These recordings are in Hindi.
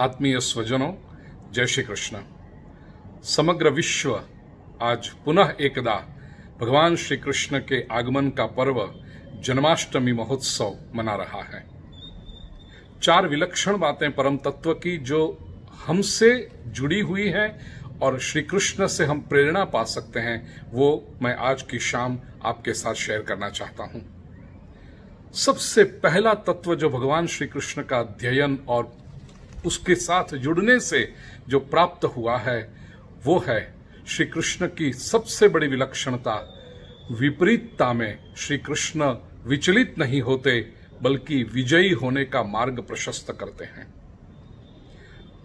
आत्मीय स्वजनों जय श्री कृष्ण समग्र विश्व आज पुनः एकदा भगवान श्री कृष्ण के आगमन का पर्व जन्माष्टमी महोत्सव मना रहा है चार विलक्षण बातें परम तत्व की जो हमसे जुड़ी हुई हैं और श्री कृष्ण से हम प्रेरणा पा सकते हैं वो मैं आज की शाम आपके साथ शेयर करना चाहता हूं सबसे पहला तत्व जो भगवान श्री कृष्ण का अध्ययन और उसके साथ जुड़ने से जो प्राप्त हुआ है वो है श्री कृष्ण की सबसे बड़ी विलक्षणता विपरीतता में श्री कृष्ण विचलित नहीं होते बल्कि विजयी होने का मार्ग प्रशस्त करते हैं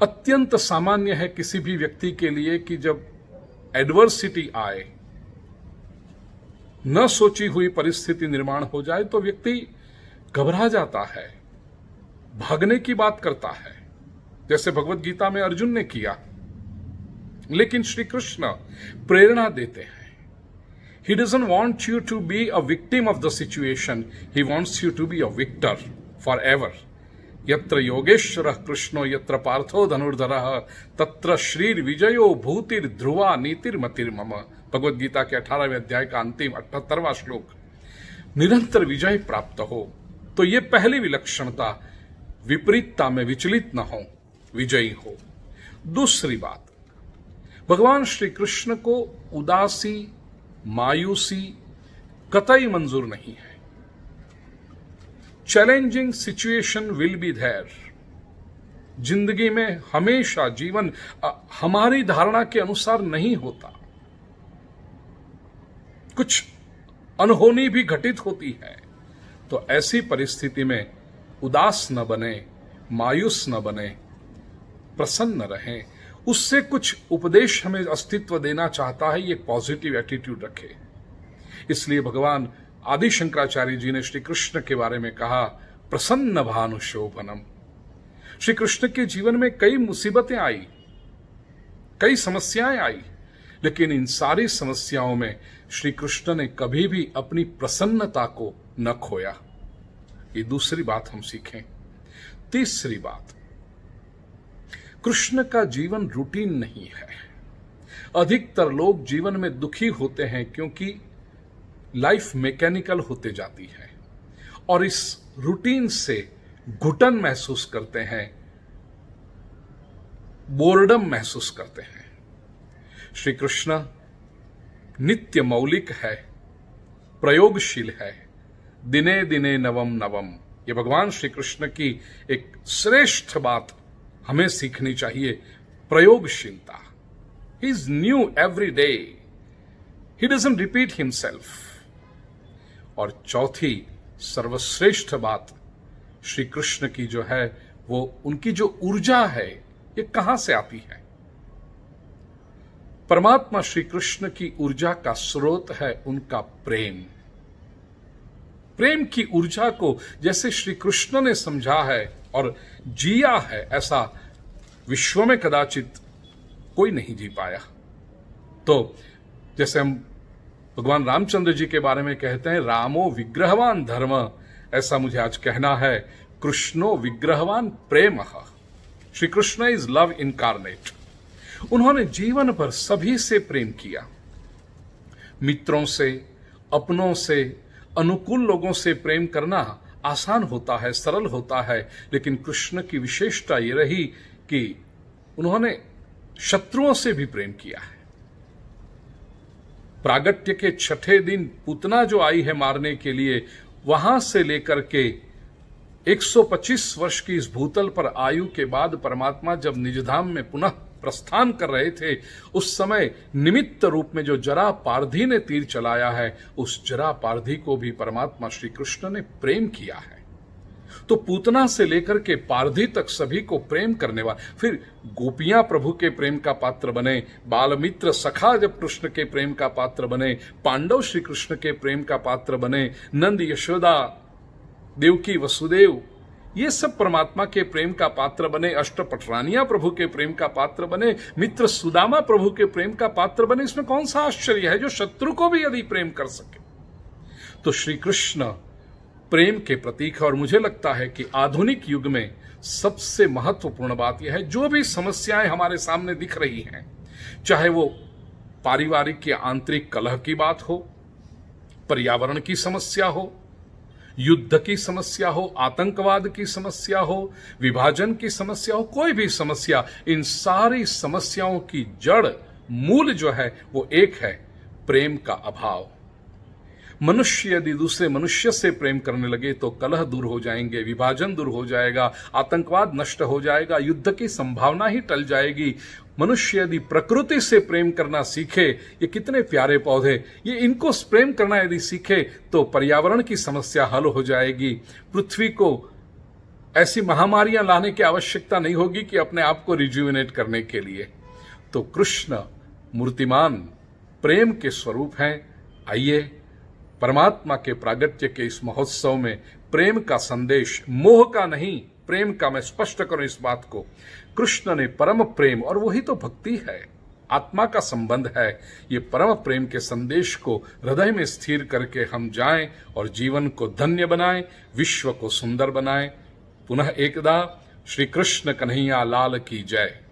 अत्यंत सामान्य है किसी भी व्यक्ति के लिए कि जब एडवर्सिटी आए न सोची हुई परिस्थिति निर्माण हो जाए तो व्यक्ति घबरा जाता है भागने की बात करता है जैसे भगवत गीता में अर्जुन ने किया लेकिन श्री कृष्ण प्रेरणा देते हैं He doesn't want you to be victim of of the situation. He wants you to be a victor forever. यत्र योगेश्वर कृष्णो यत्र पार्थो धनुर्धर तत्र श्रीर विजयो भूतिर ध्रुवा नीतिर्मतिर मम भगवत गीता के अठारहवें अध्याय का अंतिम अठहत्तरवा श्लोक निरंतर विजय प्राप्त हो तो ये पहली विलक्षणता विपरीतता में विचलित न हो विजयी हो दूसरी बात भगवान श्री कृष्ण को उदासी मायूसी कतई मंजूर नहीं है चैलेंजिंग सिचुएशन विल बी धैर जिंदगी में हमेशा जीवन हमारी धारणा के अनुसार नहीं होता कुछ अनहोनी भी घटित होती है तो ऐसी परिस्थिति में उदास न बने मायूस न बने प्रसन्न रहें उससे कुछ उपदेश हमें अस्तित्व देना चाहता है ये पॉजिटिव एटीट्यूड रखे इसलिए भगवान आदि शंकराचार्य जी ने श्री कृष्ण के बारे में कहा प्रसन्न भानु शोभनम श्री कृष्ण के जीवन में कई मुसीबतें आई कई समस्याएं आई लेकिन इन सारी समस्याओं में श्री कृष्ण ने कभी भी अपनी प्रसन्नता को न खोया ये दूसरी बात हम सीखें तीसरी बात कृष्ण का जीवन रूटीन नहीं है अधिकतर लोग जीवन में दुखी होते हैं क्योंकि लाइफ मैकेनिकल होते जाती है और इस रूटीन से घुटन महसूस करते हैं बोर्डम महसूस करते हैं श्री कृष्ण नित्य मौलिक है प्रयोगशील है दिने दिने नवम नवम ये भगवान श्री कृष्ण की एक श्रेष्ठ बात हमें सीखनी चाहिए प्रयोगशीलता he is new every day he doesn't repeat himself और चौथी सर्वश्रेष्ठ बात श्री कृष्ण की जो है वो उनकी जो ऊर्जा है ये कहां से आती है परमात्मा श्री कृष्ण की ऊर्जा का स्रोत है उनका प्रेम प्रेम की ऊर्जा को जैसे श्री कृष्ण ने समझा है और जिया है ऐसा विश्व में कदाचित कोई नहीं जी पाया तो जैसे हम भगवान रामचंद्र जी के बारे में कहते हैं रामो विग्रहवान धर्म ऐसा मुझे आज कहना है कृष्णो विग्रहवान प्रेम Shri Krishna is love incarnate उन्होंने जीवन पर सभी से प्रेम किया मित्रों से अपनों से अनुकूल लोगों से प्रेम करना आसान होता है सरल होता है लेकिन कृष्ण की विशेषता ये रही कि उन्होंने शत्रुओं से भी प्रेम किया है प्रागट्य के छठे दिन पूतना जो आई है मारने के लिए वहां से लेकर के 125 वर्ष की इस भूतल पर आयु के बाद परमात्मा जब निजधाम में पुनः प्रस्थान कर रहे थे उस समय निमित्त रूप में जो जरा पारधी ने तीर चलाया है उस जरा पारधी को भी परमात्मा श्री कृष्ण ने प्रेम किया है तो पूतना से लेकर के पारधी तक सभी को प्रेम करने वाला फिर गोपियां प्रभु के प्रेम का पात्र बने बालमित्र सखा जब कृष्ण के प्रेम का पात्र बने पांडव श्री कृष्ण के प्रेम का पात्र बने नंद यशोदा देवकी वसुदेव ये सब परमात्मा के प्रेम का पात्र बने अष्ट पटरानिया प्रभु के प्रेम का पात्र बने मित्र सुदामा प्रभु के प्रेम का पात्र बने इसमें कौन सा आश्चर्य है जो शत्रु को भी यदि प्रेम कर सके तो श्री कृष्ण प्रेम के प्रतीक है और मुझे लगता है कि आधुनिक युग में सबसे महत्वपूर्ण बात यह है जो भी समस्याएं हमारे सामने दिख रही हैं चाहे वो पारिवारिक या आंतरिक कलह की बात हो पर्यावरण की समस्या हो युद्ध की समस्या हो आतंकवाद की समस्या हो विभाजन की समस्या हो कोई भी समस्या इन सारी समस्याओं की जड़ मूल जो है वो एक है प्रेम का अभाव मनुष्य यदि दूसरे मनुष्य से प्रेम करने लगे तो कलह दूर हो जाएंगे विभाजन दूर हो जाएगा आतंकवाद नष्ट हो जाएगा युद्ध की संभावना ही टल जाएगी मनुष्य यदि प्रकृति से प्रेम करना सीखे ये कितने प्यारे पौधे ये इनको प्रेम करना यदि सीखे तो पर्यावरण की समस्या हल हो जाएगी पृथ्वी को ऐसी महामारियां लाने की आवश्यकता नहीं होगी कि अपने आप को रिज्यूविनेट करने के लिए तो कृष्ण मूर्तिमान प्रेम के स्वरूप हैं आइए परमात्मा के प्रागट्य के इस महोत्सव में प्रेम का संदेश मोह का नहीं प्रेम का मैं स्पष्ट करूं इस बात को कृष्ण ने परम प्रेम और वही तो भक्ति है आत्मा का संबंध है ये परम प्रेम के संदेश को हृदय में स्थिर करके हम जाएं और जीवन को धन्य बनाएं विश्व को सुंदर बनाएं पुनः एकदा श्री कृष्ण कन्हैया लाल की जय